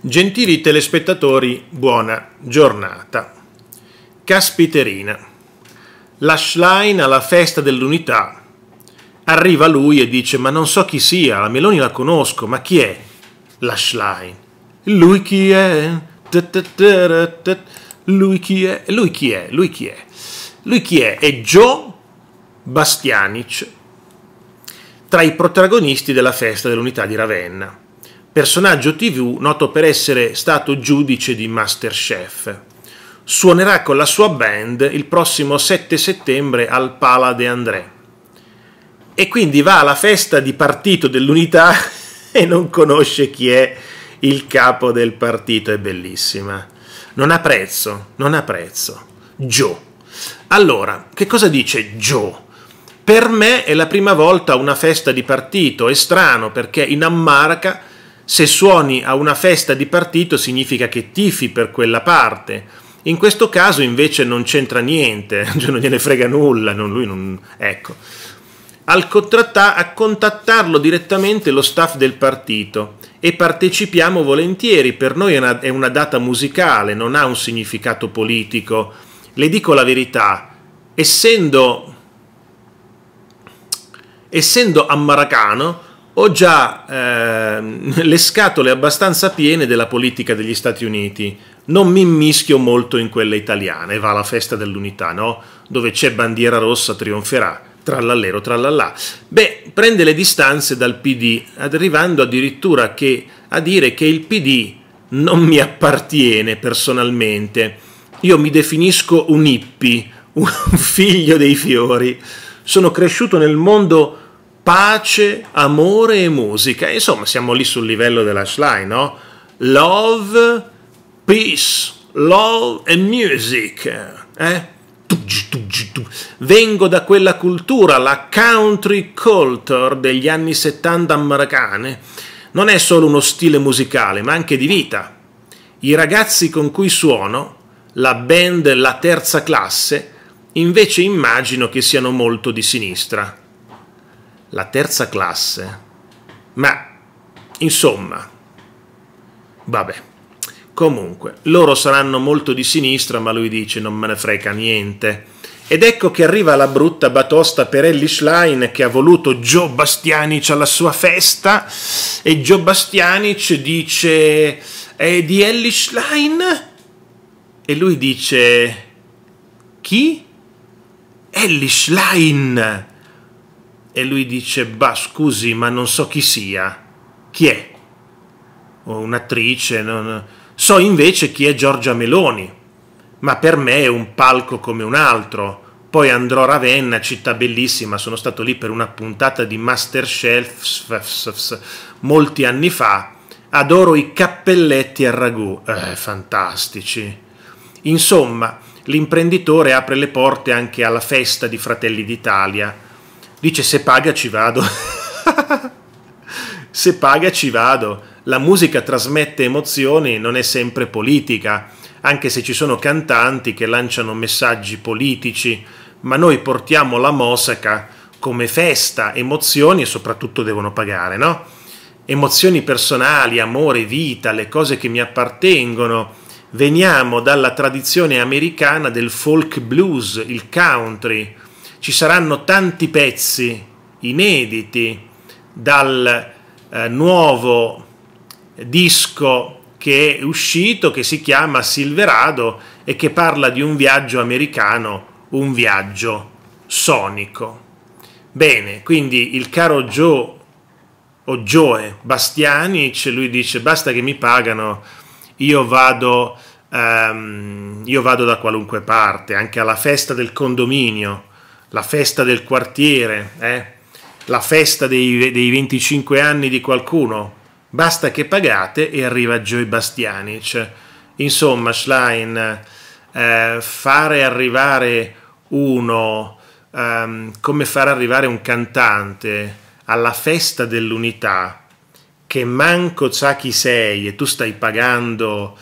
Gentili telespettatori, buona giornata. Caspiterina. La alla festa dell'unità. Arriva lui e dice: Ma non so chi sia, la Meloni la conosco, ma chi è? La Schlein. Lui chi è? Lui chi è? Lui chi è? Lui chi è? Lui chi è? È Joe Bastianic, tra i protagonisti della festa dell'unità di Ravenna personaggio TV noto per essere stato giudice di Masterchef. Suonerà con la sua band il prossimo 7 settembre al Pala de André. E quindi va alla festa di partito dell'unità e non conosce chi è il capo del partito, è bellissima. Non ha prezzo, non ha prezzo. Joe. Allora, che cosa dice Joe? Per me è la prima volta una festa di partito, è strano perché in Ammarca se suoni a una festa di partito significa che tifi per quella parte. In questo caso invece non c'entra niente, cioè non gliene frega nulla, non, lui non... ecco. Al contratta- a contattarlo direttamente lo staff del partito e partecipiamo volentieri, per noi è una, è una data musicale, non ha un significato politico. Le dico la verità, essendo, essendo ammaracano, ho già eh, le scatole abbastanza piene della politica degli Stati Uniti, non mi immischio molto in quella italiana e va alla festa dell'unità, no? Dove c'è bandiera rossa trionferà, trallallero trallallà. Beh, prende le distanze dal PD, arrivando addirittura che, a dire che il PD non mi appartiene personalmente. Io mi definisco un hippie, un figlio dei fiori. Sono cresciuto nel mondo pace, amore e musica. Insomma, siamo lì sul livello della Schlein, no? Love, peace, love and music. Eh? Vengo da quella cultura, la country culture degli anni 70 americane. Non è solo uno stile musicale, ma anche di vita. I ragazzi con cui suono, la band La Terza Classe, invece immagino che siano molto di sinistra la terza classe. Ma insomma, vabbè. Comunque, loro saranno molto di sinistra, ma lui dice non me ne frega niente. Ed ecco che arriva la brutta batosta per Ellie Schlein che ha voluto Joe Bastianic alla sua festa e Joe Bastianic dice è di Ellie Schlein? E lui dice chi? Ellie Schlein! e lui dice, bah scusi, ma non so chi sia. Chi è? O oh, un'attrice? Non... So invece chi è Giorgia Meloni, ma per me è un palco come un altro. Poi andrò a Ravenna, città bellissima, sono stato lì per una puntata di Masterchef molti anni fa. Adoro i cappelletti a ragù, eh, fantastici. Insomma, l'imprenditore apre le porte anche alla festa di Fratelli d'Italia, Dice se paga ci vado. se paga ci vado. La musica trasmette emozioni, non è sempre politica, anche se ci sono cantanti che lanciano messaggi politici, ma noi portiamo la mosca come festa, emozioni e soprattutto devono pagare, no? Emozioni personali, amore, vita, le cose che mi appartengono. Veniamo dalla tradizione americana del folk blues, il country, ci saranno tanti pezzi inediti dal eh, nuovo disco che è uscito che si chiama Silverado e che parla di un viaggio americano, un viaggio sonico. Bene, quindi il caro Joe o Joe Bastianic, lui dice basta che mi pagano, io vado, um, io vado da qualunque parte, anche alla festa del condominio la festa del quartiere, eh? la festa dei, dei 25 anni di qualcuno, basta che pagate e arriva Joe Bastianic. Insomma, Schlein, eh, fare arrivare uno, ehm, come far arrivare un cantante alla festa dell'unità, che manco sa chi sei e tu stai pagando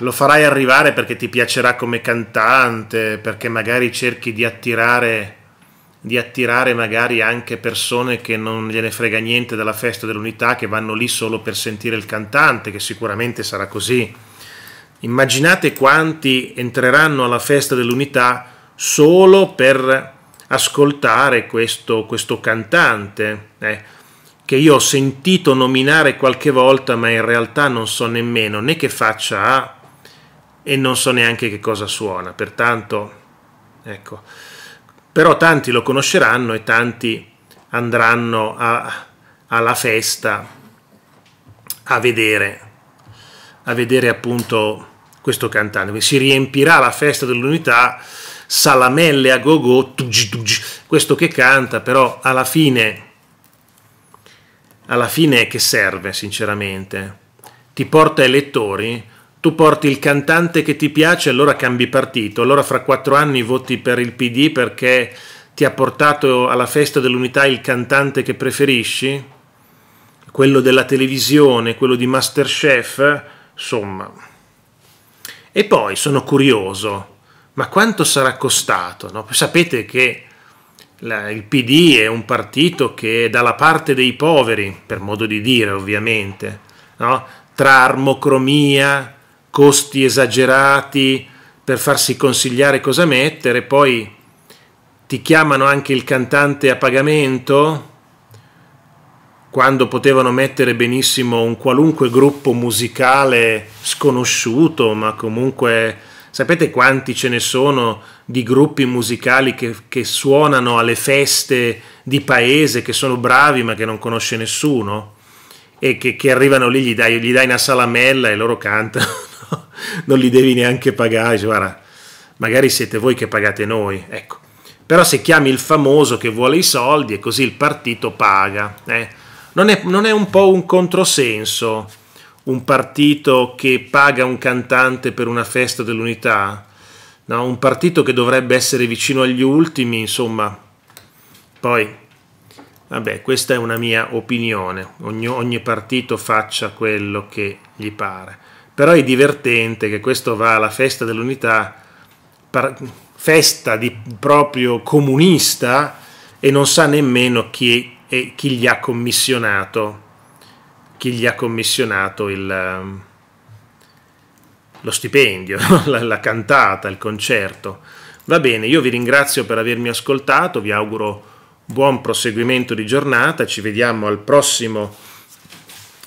lo farai arrivare perché ti piacerà come cantante, perché magari cerchi di attirare, di attirare magari anche persone che non gliene frega niente della festa dell'unità, che vanno lì solo per sentire il cantante, che sicuramente sarà così. Immaginate quanti entreranno alla festa dell'unità solo per ascoltare questo, questo cantante. Eh che io ho sentito nominare qualche volta, ma in realtà non so nemmeno né che faccia ha e non so neanche che cosa suona. Pertanto, ecco, però tanti lo conosceranno e tanti andranno a, alla festa a vedere, a vedere appunto questo cantante. Si riempirà la festa dell'unità, salamelle a go-go, tuggi, tuggi, questo che canta, però alla fine alla fine che serve, sinceramente? Ti porta elettori? Tu porti il cantante che ti piace, allora cambi partito, allora fra quattro anni voti per il PD perché ti ha portato alla festa dell'unità il cantante che preferisci? Quello della televisione, quello di Masterchef, insomma. E poi sono curioso, ma quanto sarà costato? No? Sapete che il PD è un partito che è dalla parte dei poveri, per modo di dire ovviamente, no? tra armocromia, costi esagerati per farsi consigliare cosa mettere, poi ti chiamano anche il cantante a pagamento quando potevano mettere benissimo un qualunque gruppo musicale sconosciuto, ma comunque Sapete quanti ce ne sono di gruppi musicali che, che suonano alle feste di paese, che sono bravi ma che non conosce nessuno? E che, che arrivano lì, gli dai, gli dai, una salamella e loro cantano, non li devi neanche pagare. Cioè, guarda, magari siete voi che pagate noi, ecco. Però se chiami il famoso che vuole i soldi e così il partito paga, eh? non, è, non è un po' un controsenso? un partito che paga un cantante per una festa dell'unità, no? un partito che dovrebbe essere vicino agli ultimi, insomma. Poi, vabbè, questa è una mia opinione, ogni, ogni partito faccia quello che gli pare. Però è divertente che questo va alla festa dell'unità, par- festa di proprio comunista, e non sa nemmeno chi, chi gli ha commissionato chi gli ha commissionato il, ehm, lo stipendio, la, la cantata, il concerto. Va bene, io vi ringrazio per avermi ascoltato, vi auguro buon proseguimento di giornata, ci vediamo al prossimo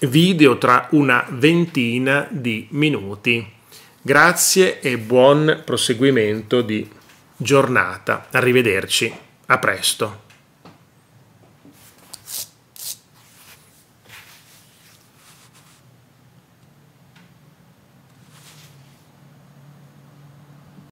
video tra una ventina di minuti. Grazie e buon proseguimento di giornata. Arrivederci, a presto.